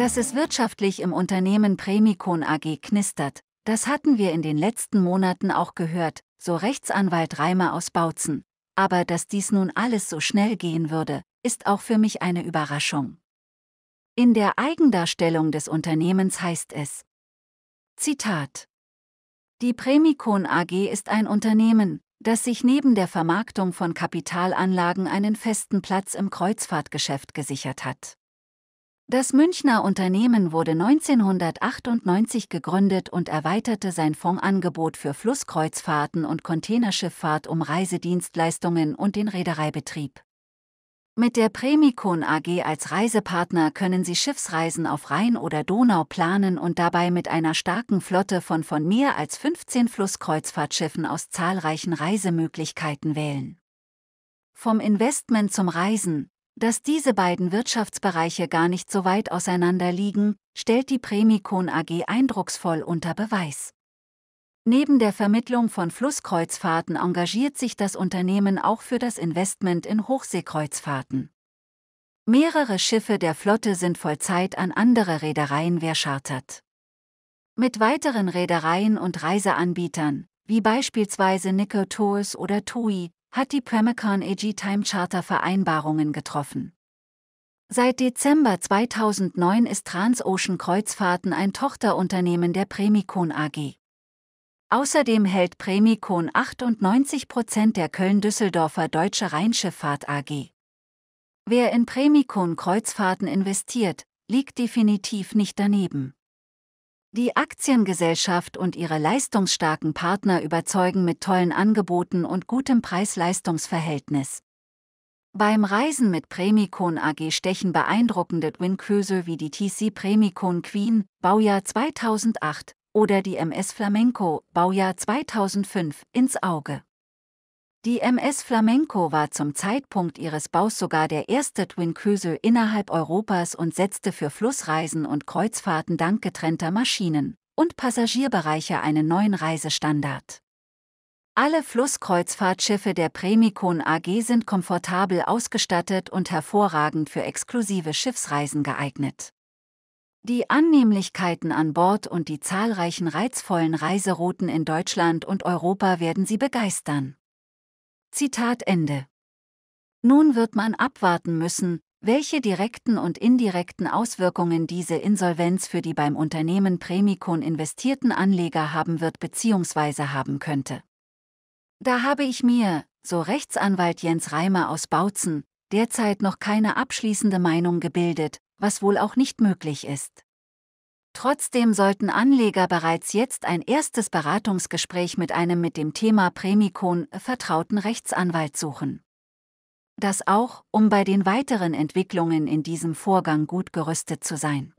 Dass es wirtschaftlich im Unternehmen Premikon AG knistert, das hatten wir in den letzten Monaten auch gehört, so Rechtsanwalt Reimer aus Bautzen. Aber dass dies nun alles so schnell gehen würde, ist auch für mich eine Überraschung. In der Eigendarstellung des Unternehmens heißt es, Zitat, die Premikon AG ist ein Unternehmen, das sich neben der Vermarktung von Kapitalanlagen einen festen Platz im Kreuzfahrtgeschäft gesichert hat. Das Münchner Unternehmen wurde 1998 gegründet und erweiterte sein Fondsangebot für Flusskreuzfahrten und Containerschifffahrt um Reisedienstleistungen und den Reedereibetrieb. Mit der Premikon AG als Reisepartner können Sie Schiffsreisen auf Rhein oder Donau planen und dabei mit einer starken Flotte von von mehr als 15 Flusskreuzfahrtschiffen aus zahlreichen Reisemöglichkeiten wählen. Vom Investment zum Reisen, dass diese beiden Wirtschaftsbereiche gar nicht so weit auseinander liegen, stellt die Premikon AG eindrucksvoll unter Beweis. Neben der Vermittlung von Flusskreuzfahrten engagiert sich das Unternehmen auch für das Investment in Hochseekreuzfahrten. Mehrere Schiffe der Flotte sind Vollzeit an andere Reedereien verschartert. Mit weiteren Reedereien und Reiseanbietern, wie beispielsweise Nico Tours oder TUI, hat die Pramicon AG Time Charter Vereinbarungen getroffen. Seit Dezember 2009 ist Transocean Kreuzfahrten ein Tochterunternehmen der Premicon AG. Außerdem hält Premicon 98 der Köln-Düsseldorfer Deutsche Rheinschifffahrt AG. Wer in Premicon Kreuzfahrten investiert, liegt definitiv nicht daneben. Die Aktiengesellschaft und ihre leistungsstarken Partner überzeugen mit tollen Angeboten und gutem Preis-Leistungs-Verhältnis. Beim Reisen mit Premikon AG stechen beeindruckende Twin-Cruise wie die TC Premikon Queen, Baujahr 2008, oder die MS Flamenco, Baujahr 2005, ins Auge. Die MS Flamenco war zum Zeitpunkt ihres Baus sogar der erste Twin Cruiser innerhalb Europas und setzte für Flussreisen und Kreuzfahrten dank getrennter Maschinen und Passagierbereiche einen neuen Reisestandard. Alle Flusskreuzfahrtschiffe der Premikon AG sind komfortabel ausgestattet und hervorragend für exklusive Schiffsreisen geeignet. Die Annehmlichkeiten an Bord und die zahlreichen reizvollen Reiserouten in Deutschland und Europa werden Sie begeistern. Zitat Ende. Nun wird man abwarten müssen, welche direkten und indirekten Auswirkungen diese Insolvenz für die beim Unternehmen Premikon investierten Anleger haben wird bzw. haben könnte. Da habe ich mir, so Rechtsanwalt Jens Reimer aus Bautzen, derzeit noch keine abschließende Meinung gebildet, was wohl auch nicht möglich ist. Trotzdem sollten Anleger bereits jetzt ein erstes Beratungsgespräch mit einem mit dem Thema Prämikon vertrauten Rechtsanwalt suchen. Das auch, um bei den weiteren Entwicklungen in diesem Vorgang gut gerüstet zu sein.